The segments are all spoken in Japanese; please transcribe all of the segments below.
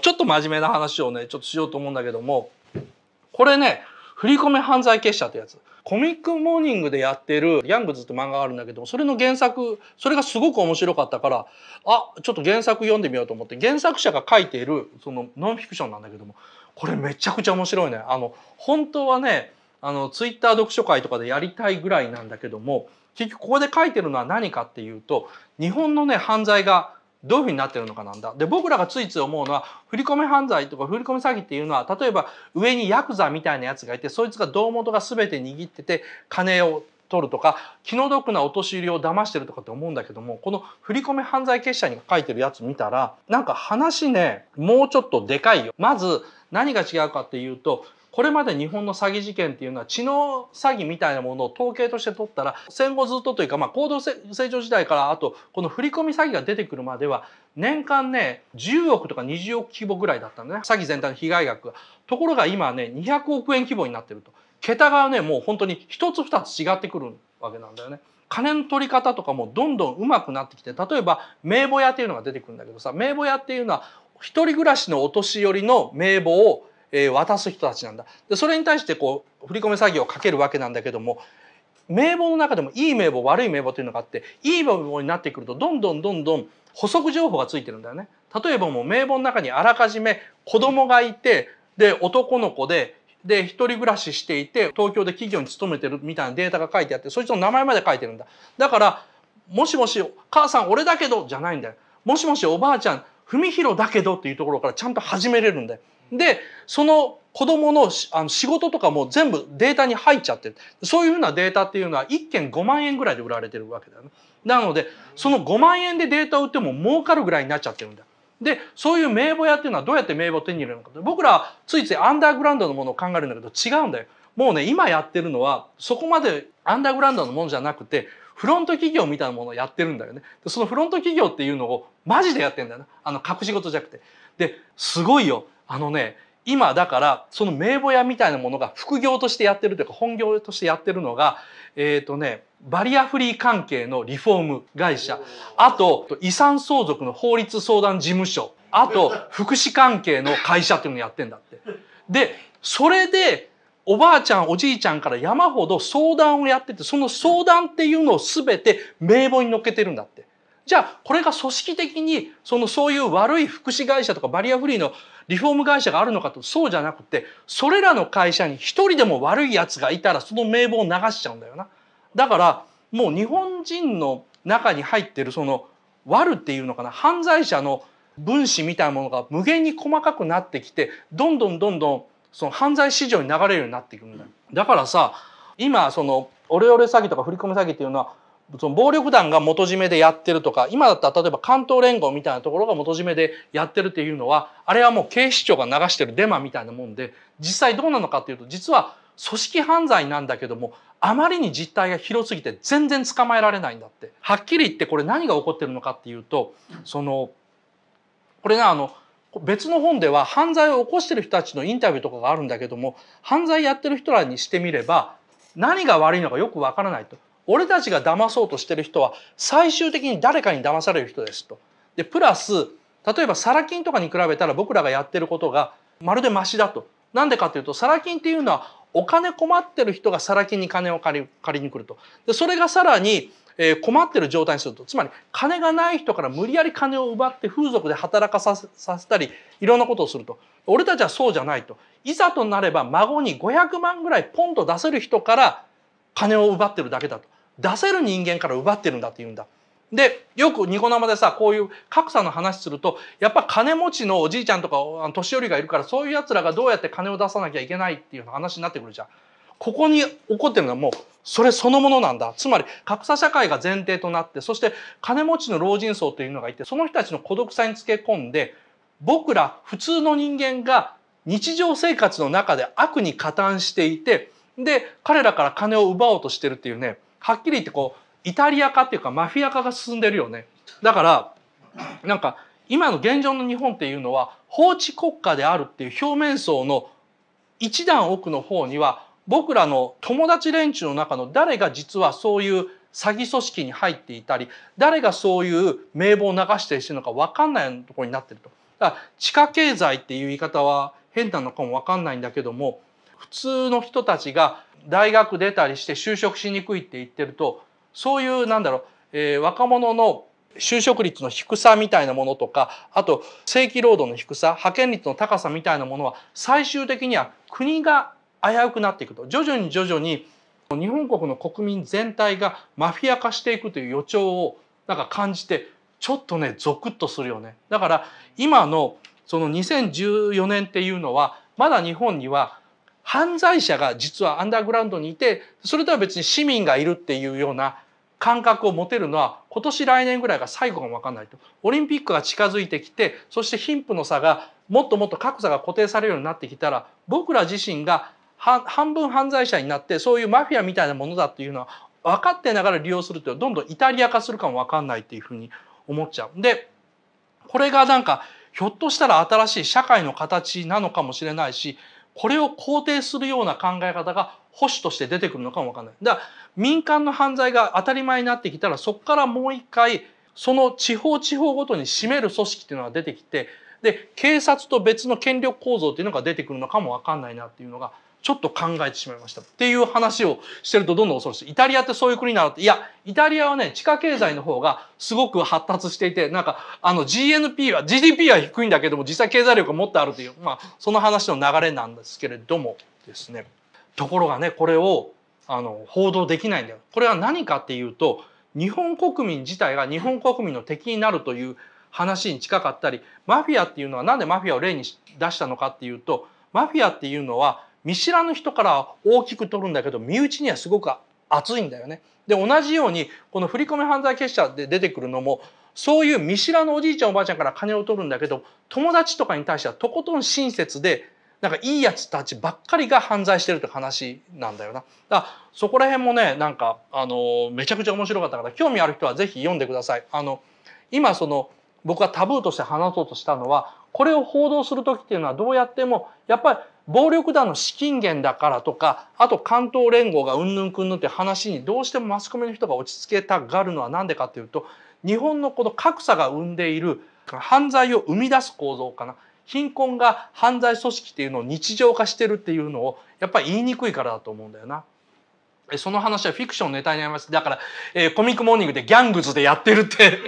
ちょっと真面目な話をね、ちょっとしようと思うんだけども、これね、振り込め犯罪結社ってやつ。コミックモーニングでやってる、ヤングズって漫画があるんだけども、それの原作、それがすごく面白かったから、あ、ちょっと原作読んでみようと思って、原作者が書いている、そのノンフィクションなんだけども、これめちゃくちゃ面白いね。あの、本当はね、あの、ツイッター読書会とかでやりたいぐらいなんだけども、結局ここで書いてるのは何かっていうと、日本のね、犯罪がどういうふうになってるのかなんだ。で、僕らがついつい思うのは、振り込め犯罪とか振り込め詐欺っていうのは、例えば上にヤクザみたいなやつがいて、そいつが胴元が全て握ってて、金を取るとか気の毒なお年寄りを騙してるとかって思うんだけどもこの振り込め犯罪結社に書いてるやつ見たらなんか話ねもうちょっとでかいよ。まず何が違うかっていうとこれまで日本の詐欺事件っていうのは知能詐欺みたいなものを統計として取ったら戦後ずっとというか、まあ、高度成長時代からあとこの振込詐欺が出てくるまでは年間ね10億とか20億規模ぐらいだったんだね詐欺全体の被害額が。ところが今ね200億円規模になってると。桁がねもう本当に一つ二つ違ってくるわけなんだよね。金の取り方とかもどんどん上手くなってきて例えば名簿屋っていうのが出てくるんだけどさ名簿屋っていうのは一人暮らしのお年寄りの名簿をえー、渡す人たちなんだでそれに対してこう振り込め詐欺をかけるわけなんだけども名簿の中でもいい名簿悪い名簿というのがあっていい名簿になってくるとどんどんどんどん補足情報がついてるんだよね例えばもう名簿の中にあらかじめ子供がいてで男の子でで一人暮らししていて東京で企業に勤めてるみたいなデータが書いてあってそいつの名前まで書いてるんだだから「もしもし母さん俺だけど」じゃないんだよ。もしもしおばあちゃん文弘だけどっていうところからちゃんと始めれるんで。で、その子供のあの仕事とかも全部データに入っちゃってる。そういうふうなデータっていうのは1件5万円ぐらいで売られてるわけだよね。なので、その5万円でデータを売っても儲かるぐらいになっちゃってるんだよ。で、そういう名簿屋っていうのはどうやって名簿を手に入れるのか。僕らついついアンダーグラウンドのものを考えるんだけど違うんだよ。もうね、今やってるのは、そこまでアンダーグラウンドのものじゃなくて、フロント企業みたいなものをやってるんだよね。でそのフロント企業っていうのをマジでやってんだよね。あの、隠し事じゃなくて。で、すごいよ。あのね、今だからその名簿屋みたいなものが副業としてやってるというか本業としてやってるのがえっ、とねバリアフリー関係のリフォーム会社あと遺産相続の法律相談事務所あと福祉関係の会社っていうのやってんだって。でそれでおばあちゃん、おじいちゃんから山ほど相談をやってて、その相談っていうのを全て名簿に載っけてるんだって。じゃあ、これが組織的に、そのそういう悪い福祉会社とかバリアフリーのリフォーム会社があるのかと、そうじゃなくて、それらの会社に一人でも悪い奴がいたら、その名簿を流しちゃうんだよな。だから、もう日本人の中に入ってる、その、悪っていうのかな、犯罪者の分子みたいなものが無限に細かくなってきて、どんどんどんどんその犯罪市場に流れるようになっていくんだよ。だからさ今そのオレオレ詐欺とか振り込み詐欺っていうのはその暴力団が元締めでやってるとか今だったら例えば関東連合みたいなところが元締めでやってるっていうのはあれはもう警視庁が流してるデマみたいなもんで実際どうなのかっていうと実は組織犯罪なんだけどもあまりに実態が広すぎて全然捕まえられないんだってはっきり言ってこれ何が起こってるのかっていうとそのこれがあの別の本では犯罪を起こしてる人たちのインタビューとかがあるんだけども犯罪やってる人らにしてみれば何が悪いのかよくわからないと俺たちが騙そうとしてる人は最終的に誰かに騙される人ですと。でプラス例えばサラ金とかに比べたら僕らがやってることがまるでマシだと。なんでかというとサラ金っていうのはお金困ってる人がサラ金に金を借り借りに来ると。でそれがさらにえー、困ってる状態にするとつまり金がない人から無理やり金を奪って風俗で働かさせたりいろんなことをすると俺たちはそうじゃないといざとなれば孫に500万ぐらいポンと出せる人から金を奪ってるだけだと出せる人間から奪ってるんだって言うんだ。で、よくニコ生でさ、こういう格差の話すると、やっぱ金持ちのおじいちゃんとか年寄りがいるから、そういう奴らがどうやって金を出さなきゃいけないっていう話になってくるじゃん。ここに起こってるのはもうそれそのものなんだ。つまり格差社会が前提となって、そして金持ちの老人層というのがいて、その人たちの孤独さにつけ込んで、僕ら普通の人間が日常生活の中で悪に加担していて、で、彼らから金を奪おうとしてるっていうね、はっきり言ってこう、イタリア化っていうかマフィア化が進んでるよね。だから、なんか今の現状の日本っていうのは法治国家であるっていう表面層の一段奥の方には僕らの友達連中の中の誰が実はそういう詐欺組織に入っていたり誰がそういう名簿を流したりしてるのか分かんないところになってると。だから地下経済っていう言い方は変なのかも分かんないんだけども普通の人たちが大学出たりして就職しにくいって言ってるとそういうなんだろう、えー、若者の就職率の低さみたいなものとかあと正規労働の低さ派遣率の高さみたいなものは最終的には国が危うくなっていくと徐々に徐々に日本国の国民全体がマフィア化していくという予兆をなんか感じてちょっとねゾクッとするよねだから今のその2014年っていうのはまだ日本には犯罪者が実はアンダーグラウンドにいてそれとは別に市民がいるっていうような感覚を持てるのは今年来年ぐらいが最後かも分かんないとオリンピックが近づいてきてそして貧富の差がもっともっと格差が固定されるようになってきたら僕ら自身が半分犯罪者になってそういうマフィアみたいなものだっていうのは分かってながら利用するとどんどんイタリア化するかも分かんないっていうふうに思っちゃう。でこれがなんかひょっとしたら新しい社会の形なのかもしれないしこれを肯定するような考え方が保守として出てくるのかも分かんない。だから民間の犯罪が当たり前になってきたらそこからもう一回その地方地方ごとに占める組織っていうのが出てきてで警察と別の権力構造っていうのが出てくるのかもわかんないなっていうのがちょっと考えてしまいましたっていう話をしてるとどんどん恐ろしい。イタリアってそういう国なのって、いや、イタリアはね、地下経済の方がすごく発達していて、なんか、あの GNP は、GDP は低いんだけども、実際経済力をもっとあるという、まあ、その話の流れなんですけれどもですね。ところがね、これを、あの、報道できないんだよ。これは何かっていうと、日本国民自体が日本国民の敵になるという話に近かったりマフィアっていうのは何でマフィアを例に出したのかっていうとマフィアっていうのは見知らぬ人から大きく取るんだけど身内にはすごく熱いんだよね。で同じようにこの振込犯罪結社で出てくるのもそういう見知らぬおじいちゃんおばあちゃんから金を取るんだけど友達とかに対してはとことん親切でなんかいいやつたちばっかりが犯罪してるって話なんだよな。だからそこら辺もねなんかあのめちゃくちゃ面白かったから興味ある人は是非読んでください。あの今その僕がタブーとして話そうとしたのはこれを報道する時っていうのはどうやってもやっぱり暴力団の資金源だからとかあと関東連合がうんぬんくんぬんって話にどうしてもマスコミの人が落ち着けたがるのは何でかっていうと日本のこの格差が生んでいる犯罪を生み出す構造かな貧困が犯罪組織っていうのを日常化してるっていうのをやっぱり言いにくいからだと思うんだよな。その話はフィクションネタになります。だから、えー、コミックモーニングでギャングズでやってるって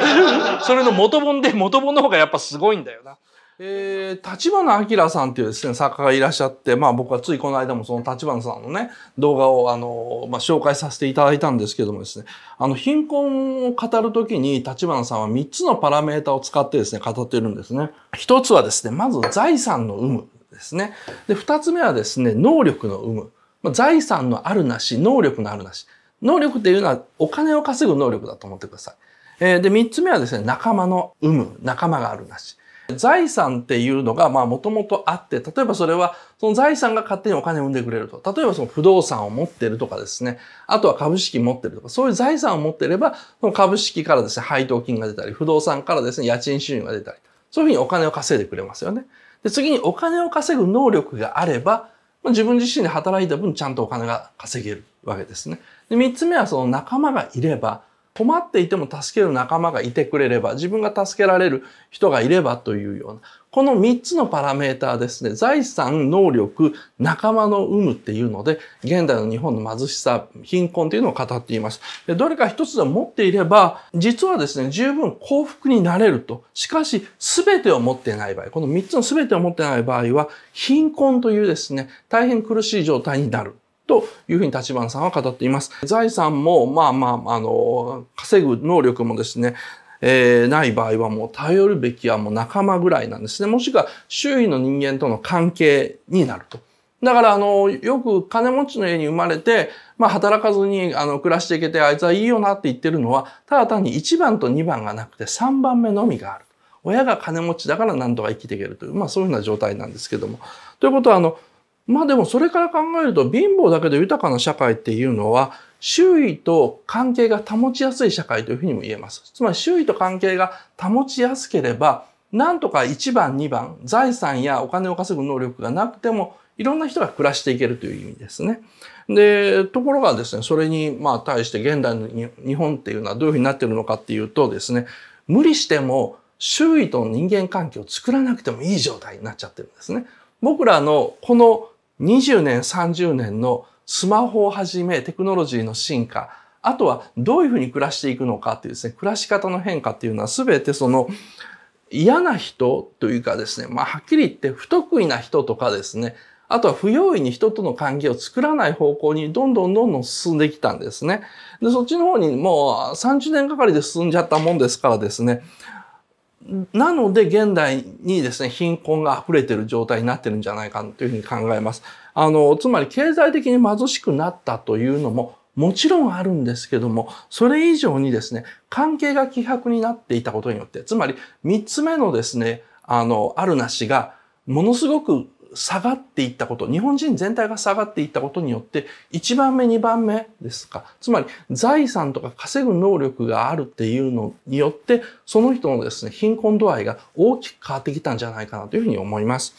それの元本で、元本の方がやっぱすごいんだよな。えー、立花明さんっていうですね、作家がいらっしゃって、まあ僕はついこの間もその立花さんのね、動画をあの、まあ紹介させていただいたんですけどもですね、あの貧困を語るときに立花さんは3つのパラメータを使ってですね、語ってるんですね。一つはですね、まず財産の有無ですね。で、二つ目はですね、能力の有無。まあ、財産のあるなし、能力のあるなし。能力っていうのはお金を稼ぐ能力だと思ってください。えー、で、三つ目はですね、仲間の有無、仲間があるなし。財産っていうのが、まあ、もともとあって、例えばそれは、その財産が勝手にお金を生んでくれると。例えばその不動産を持ってるとかですね。あとは株式持ってるとか、そういう財産を持っていれば、その株式からですね、配当金が出たり、不動産からですね、家賃収入が出たり。そういうふうにお金を稼いでくれますよね。で、次にお金を稼ぐ能力があれば、自分自身で働いた分ちゃんとお金が稼げるわけですね。で、三つ目はその仲間がいれば、困っていても助ける仲間がいてくれれば、自分が助けられる人がいればというような、この3つのパラメーターですね、財産、能力、仲間の有無っていうので、現代の日本の貧しさ、貧困というのを語っています。でどれか一つでも持っていれば、実はですね、十分幸福になれると。しかし、全てを持っていない場合、この3つの全てを持っていない場合は、貧困というですね、大変苦しい状態になる。というふうに立花さんは語っています。財産も、まあまあ、あの、稼ぐ能力もですね、えー、ない場合はもう頼るべきはもう仲間ぐらいなんですね。もしくは周囲の人間との関係になると。だから、あの、よく金持ちの家に生まれて、まあ、働かずに、あの、暮らしていけて、あいつはいいよなって言ってるのは、ただ単に1番と2番がなくて3番目のみがある。親が金持ちだから何とか生きていけるという、まあ、そういうふうな状態なんですけども。ということは、あの、まあでもそれから考えると貧乏だけど豊かな社会っていうのは周囲と関係が保ちやすい社会というふうにも言えます。つまり周囲と関係が保ちやすければなんとか1番2番財産やお金を稼ぐ能力がなくてもいろんな人が暮らしていけるという意味ですね。で、ところがですね、それにまあ対して現代の日本っていうのはどういうふうになってるのかっていうとですね、無理しても周囲との人間関係を作らなくてもいい状態になっちゃってるんですね。僕らのこの20年、30年のスマホをはじめテクノロジーの進化、あとはどういうふうに暮らしていくのかっていうですね、暮らし方の変化っていうのは全てその嫌な人というかですね、まあはっきり言って不得意な人とかですね、あとは不用意に人との関係を作らない方向にどんどんどんどん進んできたんですね。で、そっちの方にもう30年かかりで進んじゃったもんですからですね、なので現代にですね、貧困が溢れてる状態になってるんじゃないかというふうに考えます。あの、つまり経済的に貧しくなったというのも、もちろんあるんですけども、それ以上にですね、関係が希薄になっていたことによって、つまり3つ目のですね、あの、あるなしが、ものすごく下がっていったこと、日本人全体が下がっていったことによって、1番目、2番目ですか。つまり、財産とか稼ぐ能力があるっていうのによって、その人のですね、貧困度合いが大きく変わってきたんじゃないかなというふうに思います。